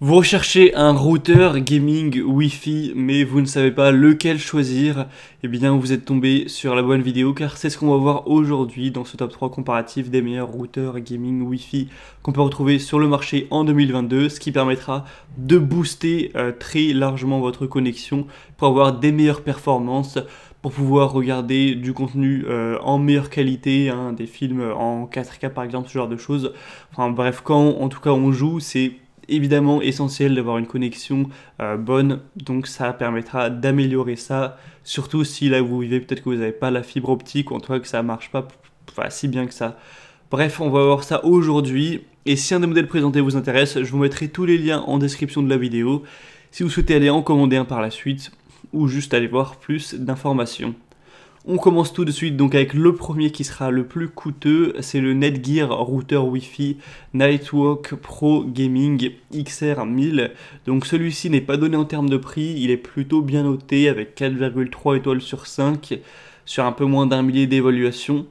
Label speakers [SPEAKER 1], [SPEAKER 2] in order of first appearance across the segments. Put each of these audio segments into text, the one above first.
[SPEAKER 1] Vous recherchez un routeur gaming Wi-Fi mais vous ne savez pas lequel choisir, eh bien vous êtes tombé sur la bonne vidéo car c'est ce qu'on va voir aujourd'hui dans ce top 3 comparatif des meilleurs routeurs gaming Wi-Fi qu'on peut retrouver sur le marché en 2022, ce qui permettra de booster euh, très largement votre connexion pour avoir des meilleures performances, pour pouvoir regarder du contenu euh, en meilleure qualité, hein, des films en 4K par exemple, ce genre de choses. Enfin bref, quand en tout cas on joue, c'est évidemment essentiel d'avoir une connexion euh, bonne, donc ça permettra d'améliorer ça, surtout si là vous vivez, peut-être que vous n'avez pas la fibre optique, ou en tout cas que ça marche pas si bien que ça. Bref, on va voir ça aujourd'hui, et si un des modèles présentés vous intéresse, je vous mettrai tous les liens en description de la vidéo, si vous souhaitez aller en commander un par la suite, ou juste aller voir plus d'informations. On commence tout de suite donc avec le premier qui sera le plus coûteux, c'est le Netgear Router Wi-Fi Nightwalk Pro Gaming XR1000. Donc celui-ci n'est pas donné en termes de prix, il est plutôt bien noté avec 4,3 étoiles sur 5 sur un peu moins d'un millier d'évaluations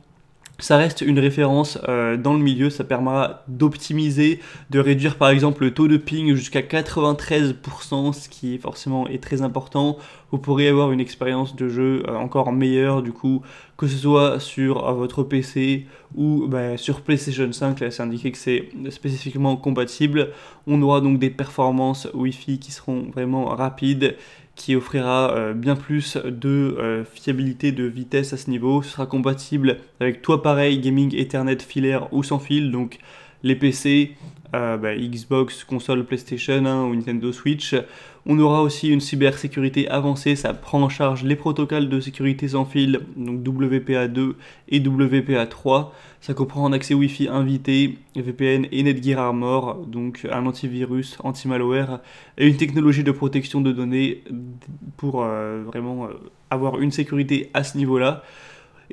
[SPEAKER 1] ça reste une référence euh, dans le milieu, ça permet d'optimiser, de réduire par exemple le taux de ping jusqu'à 93%, ce qui forcément est très important. Vous pourrez avoir une expérience de jeu euh, encore meilleure du coup, que ce soit sur euh, votre PC ou bah, sur PlayStation 5, là c'est indiqué que c'est spécifiquement compatible. On aura donc des performances Wi-Fi qui seront vraiment rapides qui offrira euh, bien plus de euh, fiabilité de vitesse à ce niveau. Ce sera compatible avec tout appareil gaming Ethernet filaire ou sans fil, donc les PC, euh, bah, Xbox, console PlayStation hein, ou Nintendo Switch. On aura aussi une cybersécurité avancée, ça prend en charge les protocoles de sécurité sans fil, donc WPA2 et WPA3. Ça comprend un accès Wi-Fi invité, VPN et Netgear Armor, donc un antivirus, anti-malware et une technologie de protection de données pour euh, vraiment euh, avoir une sécurité à ce niveau-là.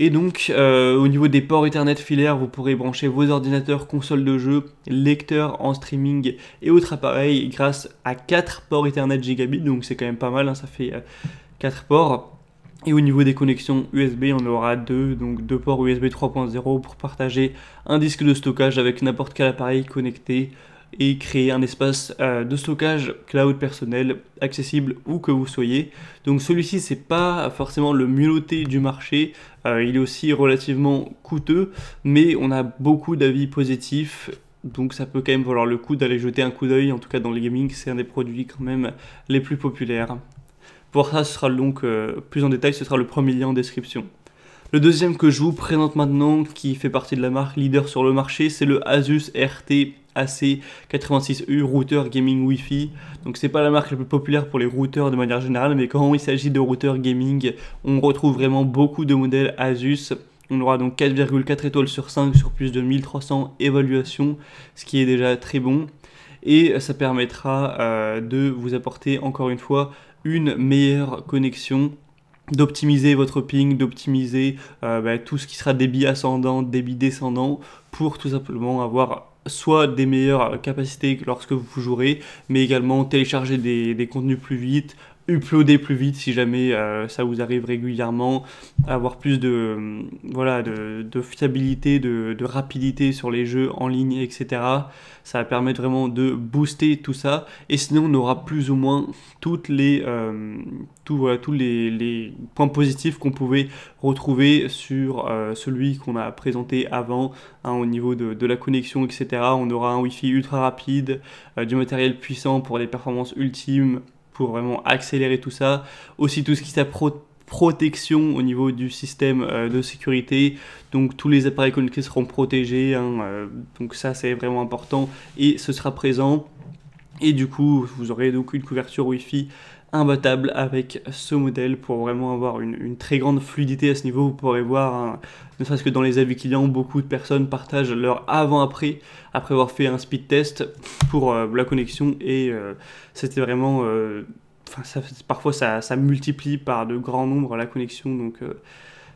[SPEAKER 1] Et donc, euh, au niveau des ports Ethernet filaires, vous pourrez brancher vos ordinateurs, consoles de jeu, lecteurs en streaming et autres appareils grâce à 4 ports Ethernet gigabit. Donc, c'est quand même pas mal, hein, ça fait 4 euh, ports. Et au niveau des connexions USB, on aura deux, donc deux ports USB 3.0 pour partager un disque de stockage avec n'importe quel appareil connecté et créer un espace euh, de stockage cloud personnel accessible où que vous soyez. Donc celui-ci c'est pas forcément le mieux noté du marché, euh, il est aussi relativement coûteux, mais on a beaucoup d'avis positifs. Donc ça peut quand même valoir le coup d'aller jeter un coup d'œil, en tout cas dans le gaming, c'est un des produits quand même les plus populaires. Pour ça, ce sera donc euh, plus en détail, ce sera le premier lien en description. Le deuxième que je vous présente maintenant, qui fait partie de la marque leader sur le marché, c'est le Asus RT ac 86 u routeur gaming Wi-Fi. Donc c'est pas la marque la plus populaire pour les routeurs de manière générale, mais quand il s'agit de routeurs gaming, on retrouve vraiment beaucoup de modèles Asus. On aura donc 4,4 étoiles sur 5 sur plus de 1300 évaluations, ce qui est déjà très bon. Et ça permettra euh, de vous apporter encore une fois une meilleure connexion d'optimiser votre ping, d'optimiser euh, bah, tout ce qui sera débit ascendant, débit descendant, pour tout simplement avoir soit des meilleures capacités lorsque vous jouerez, mais également télécharger des, des contenus plus vite, uploader plus vite si jamais euh, ça vous arrive régulièrement, avoir plus de, euh, voilà, de, fiabilité, de, rapidité sur les jeux en ligne, etc. Ça va permettre vraiment de booster tout ça. Et sinon, on aura plus ou moins toutes les, euh, tous les, points positifs qu'on pouvait retrouver sur celui qu'on a présenté avant hein, au niveau de, de, la connexion, etc. On aura un wifi ultra rapide, du matériel puissant pour les performances ultimes vraiment accélérer tout ça. Aussi tout ce qui s'approche protection au niveau du système euh, de sécurité. Donc tous les appareils connectés seront protégés. Hein, euh, donc ça c'est vraiment important et ce sera présent. Et du coup vous aurez donc une couverture wifi imbattable avec ce modèle pour vraiment avoir une, très grande fluidité à ce niveau. Vous pourrez voir, hein, ne serait-ce que dans les avis clients, beaucoup de personnes partagent leur avant-après après avoir fait un speed test pour euh, la connexion et euh, c'était vraiment... Euh, parfois ça, ça, multiplie par de grands nombres la connexion, donc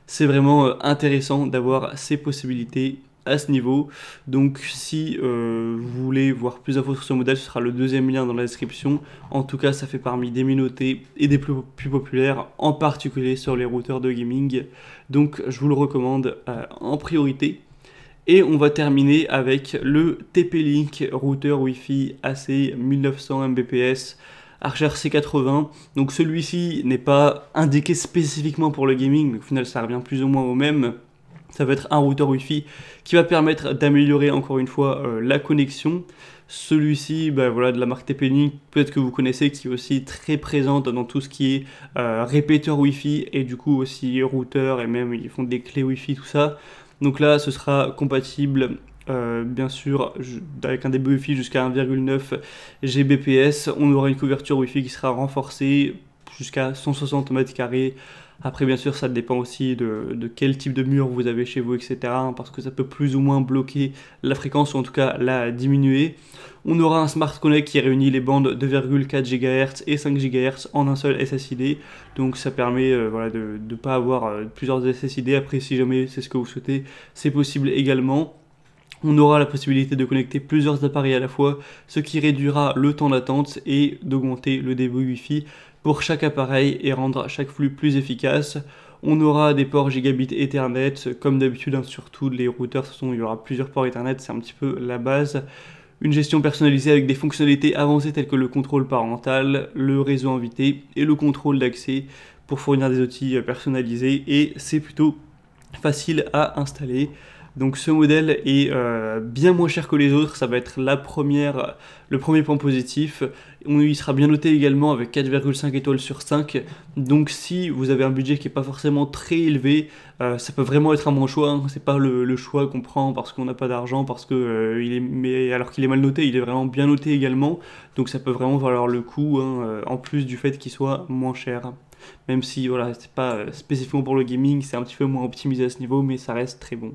[SPEAKER 1] c'est vraiment intéressant d'avoir ces possibilités à ce niveau. Donc si euh, vous voulez voir plus d'infos sur ce modèle, ce sera le deuxième lien dans la description. En tout cas, ça fait parmi des minotés et des plus, populaires, en particulier sur les routeurs de gaming. Donc je vous le recommande euh, en priorité. Et on va terminer avec le TP-Link routeur Wi-Fi AC 1900 Mbps Archer C80. Donc celui-ci n'est pas indiqué spécifiquement pour le gaming, mais au final ça revient plus ou moins au même. Ça va être un routeur Wi-Fi qui va permettre d'améliorer encore une fois euh, la connexion. Celui-ci, ben voilà, de la marque TP-Link, peut-être que vous connaissez, qui est aussi très présente dans tout ce qui est euh, répéteur Wi-Fi et du coup aussi routeur et même ils font des clés Wi-Fi, tout ça. Donc là, ce sera compatible euh, bien sûr, avec un début Wi-Fi jusqu'à 1,9 Gbps, on aura une couverture Wi-Fi qui sera renforcée jusqu'à 160 mètres carrés après, bien sûr, ça dépend aussi de, de, quel type de mur vous avez chez vous, etc. Hein, parce que ça peut plus ou moins bloquer la fréquence, ou en tout cas la diminuer. On aura un Smart Connect qui réunit les bandes 2,4 GHz et 5 GHz en un seul SSID. Donc ça permet euh, voilà, de ne pas avoir euh, plusieurs SSID. Après, si jamais c'est ce que vous souhaitez, c'est possible également on aura la possibilité de connecter plusieurs appareils à la fois, ce qui réduira le temps d'attente et d'augmenter le débit Wi-Fi pour chaque appareil et rendre chaque flux plus efficace. On aura des ports gigabit Ethernet, comme d'habitude, hein, surtout sur les routeurs, sont il y aura plusieurs ports Ethernet, c'est un petit peu la base. Une gestion personnalisée avec des fonctionnalités avancées telles que le contrôle parental, le réseau invité et le contrôle d'accès pour fournir des outils personnalisés et c'est plutôt facile à installer. Donc ce modèle est euh, bien moins cher que les autres, ça va être la première, le premier point positif. On sera bien noté également avec 4,5 étoiles sur 5. Donc si vous avez un budget qui n'est pas forcément très élevé, euh, ça peut vraiment être un bon choix. Ce hein. C'est pas le, choix qu'on prend parce qu'on n'a pas d'argent, parce que euh, il est, mais alors qu'il est mal noté, il est vraiment bien noté également. Donc ça peut vraiment valoir le coup, hein, en plus du fait qu'il soit moins cher même si voilà, c'est pas spécifiquement pour le gaming, c'est un petit peu moins optimisé à ce niveau, mais ça reste très bon.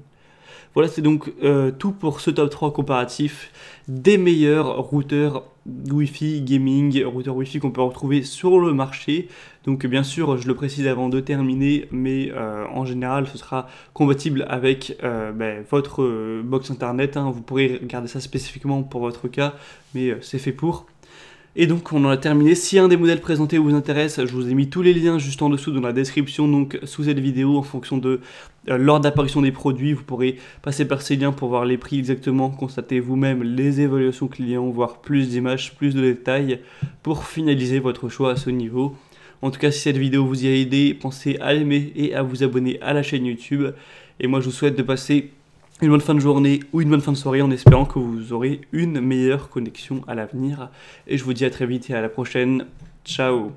[SPEAKER 1] Voilà, c'est donc euh, tout pour ce top 3 comparatif des meilleurs routeurs Wi-Fi gaming, routeurs Wi-Fi qu'on peut retrouver sur le marché. Donc bien sûr, je le précise avant de terminer, mais euh, en général, ce sera compatible avec euh, ben, votre box internet. Hein. Vous pourrez regarder ça spécifiquement pour votre cas, mais c'est fait pour. Et donc on en a terminé. Si un des modèles présentés vous intéresse, je vous ai mis tous les liens juste en dessous dans la description, donc sous cette vidéo, en fonction de euh, l'ordre d'apparition des produits. Vous pourrez passer par ces liens pour voir les prix exactement, constater vous-même les évaluations clients, voir plus d'images, plus de détails, pour finaliser votre choix à ce niveau. En tout cas, si cette vidéo vous y a aidé, pensez à aimer et à vous abonner à la chaîne YouTube. Et moi, je vous souhaite de passer une bonne fin de journée ou une bonne fin de soirée en espérant que vous aurez une meilleure connexion à l'avenir. Et je vous dis à très vite et à la prochaine. Ciao